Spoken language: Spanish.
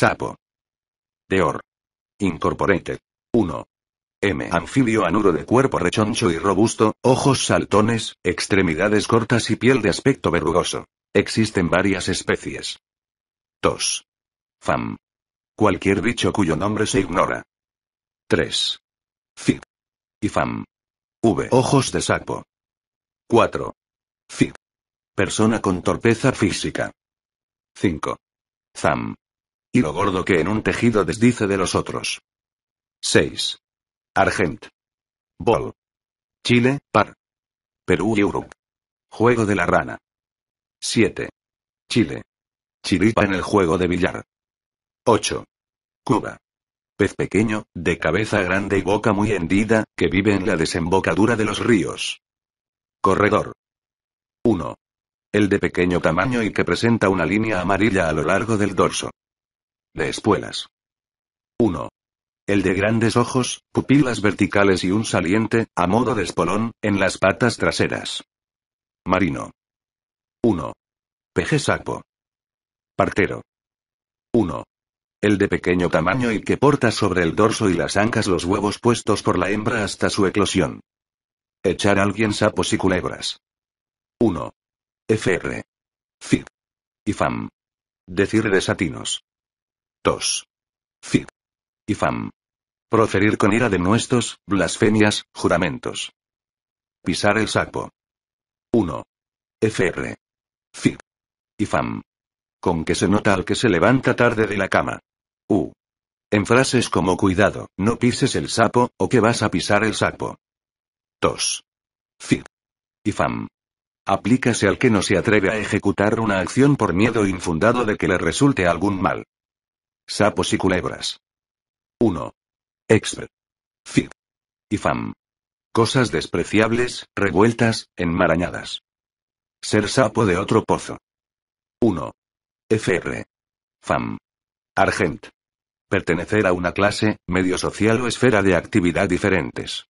Sapo. Deor. Incorporated. 1. M. Anfibio anuro de cuerpo rechoncho y robusto, ojos saltones, extremidades cortas y piel de aspecto verrugoso. Existen varias especies. 2. Fam. Cualquier bicho cuyo nombre se ignora. 3. Fig. Y fam. V. Ojos de sapo. 4. Fig. Persona con torpeza física. 5. Zam. Y lo gordo que en un tejido desdice de los otros. 6. Argent. Bol. Chile, par. Perú y Uruguay. Juego de la rana. 7. Chile. Chiripa en el juego de billar. 8. Cuba. Pez pequeño, de cabeza grande y boca muy hendida, que vive en la desembocadura de los ríos. Corredor. 1. El de pequeño tamaño y que presenta una línea amarilla a lo largo del dorso de espuelas. 1. El de grandes ojos, pupilas verticales y un saliente, a modo de espolón, en las patas traseras. Marino. 1. Peje sapo. Partero. 1. El de pequeño tamaño y que porta sobre el dorso y las ancas los huevos puestos por la hembra hasta su eclosión. Echar a alguien sapos y culebras. 1. FR. FIC. IFAM. Decir desatinos. Tos. FIG. Y fam. Proferir con ira de nuestros, blasfemias, juramentos. Pisar el sapo. 1. FR. FIG. Y fam. Con que se nota al que se levanta tarde de la cama. U. En frases como cuidado, no pises el sapo, o que vas a pisar el sapo. Tos. FIG. Y fam. Aplícase al que no se atreve a ejecutar una acción por miedo infundado de que le resulte algún mal. Sapos y culebras. 1. expert Fit. Y fam. Cosas despreciables, revueltas, enmarañadas. Ser sapo de otro pozo. 1. FR. Fam. Argent. Pertenecer a una clase, medio social o esfera de actividad diferentes.